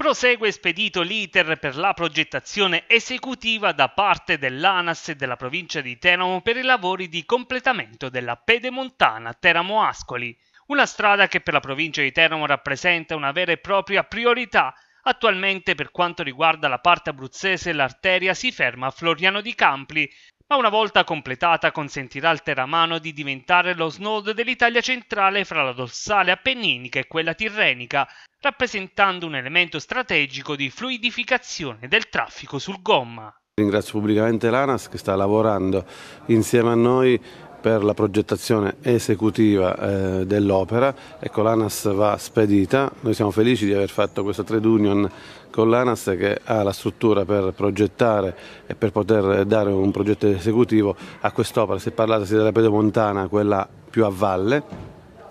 Prosegue spedito l'iter per la progettazione esecutiva da parte dell'ANAS e della provincia di Teramo per i lavori di completamento della pedemontana Teramo-Ascoli, una strada che per la provincia di Teramo rappresenta una vera e propria priorità. Attualmente per quanto riguarda la parte abruzzese l'arteria si ferma a Floriano di Campli, ma una volta completata consentirà al Terramano di diventare lo snodo dell'Italia centrale fra la dorsale appenninica e quella tirrenica, rappresentando un elemento strategico di fluidificazione del traffico sul gomma. Ringrazio pubblicamente l'ANAS che sta lavorando insieme a noi per la progettazione esecutiva eh, dell'opera. Ecco, l'ANAS va spedita, noi siamo felici di aver fatto questa trade union con l'ANAS che ha la struttura per progettare e per poter dare un progetto esecutivo a quest'opera, se sia della Pedemontana, quella più a valle,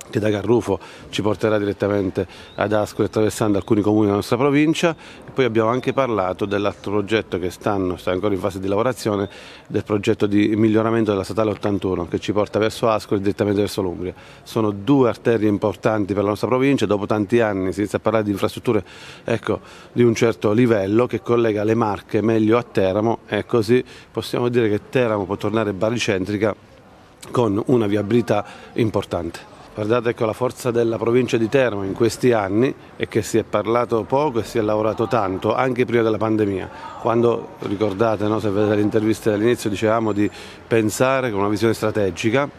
che da Carrufo ci porterà direttamente ad Ascoli attraversando alcuni comuni della nostra provincia poi abbiamo anche parlato dell'altro progetto che stanno, sta ancora in fase di lavorazione del progetto di miglioramento della statale 81 che ci porta verso Ascoli e direttamente verso l'Umbria. Sono due arterie importanti per la nostra provincia, dopo tanti anni si inizia a parlare di infrastrutture ecco, di un certo livello che collega le Marche meglio a Teramo e così possiamo dire che Teramo può tornare baricentrica con una viabilità importante. Guardate ecco la forza della provincia di Teramo in questi anni è che si è parlato poco e si è lavorato tanto anche prima della pandemia. Quando ricordate, no, se vedete le interviste all'inizio, dicevamo di pensare con una visione strategica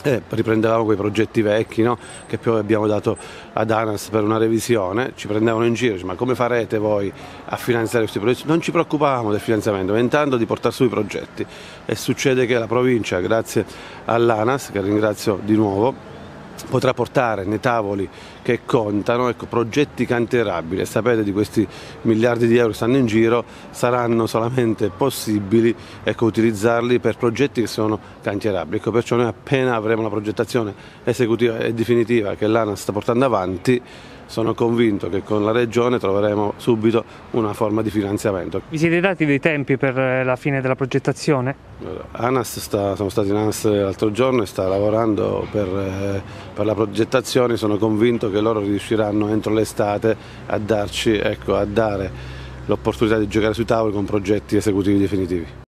e eh, riprendevamo quei progetti vecchi no? che poi abbiamo dato ad ANAS per una revisione, ci prendevano in giro, dice, ma come farete voi a finanziare questi progetti? Non ci preoccupavamo del finanziamento, ma intanto di portare su i progetti e succede che la provincia, grazie all'ANAS, che ringrazio di nuovo, potrà portare nei tavoli che contano ecco, progetti cantierabili. Sapete di questi miliardi di euro che stanno in giro saranno solamente possibili ecco, utilizzarli per progetti che sono cantierabili. Ecco, perciò noi appena avremo la progettazione esecutiva e definitiva che l'ANA sta portando avanti sono convinto che con la Regione troveremo subito una forma di finanziamento. Vi siete dati dei tempi per eh, la fine della progettazione? ANAS sta, sono stato in ANAS l'altro giorno e sta lavorando per, eh, per, la progettazione, sono convinto che loro riusciranno entro l'estate a darci, ecco, a dare l'opportunità di giocare sui tavoli con progetti esecutivi definitivi.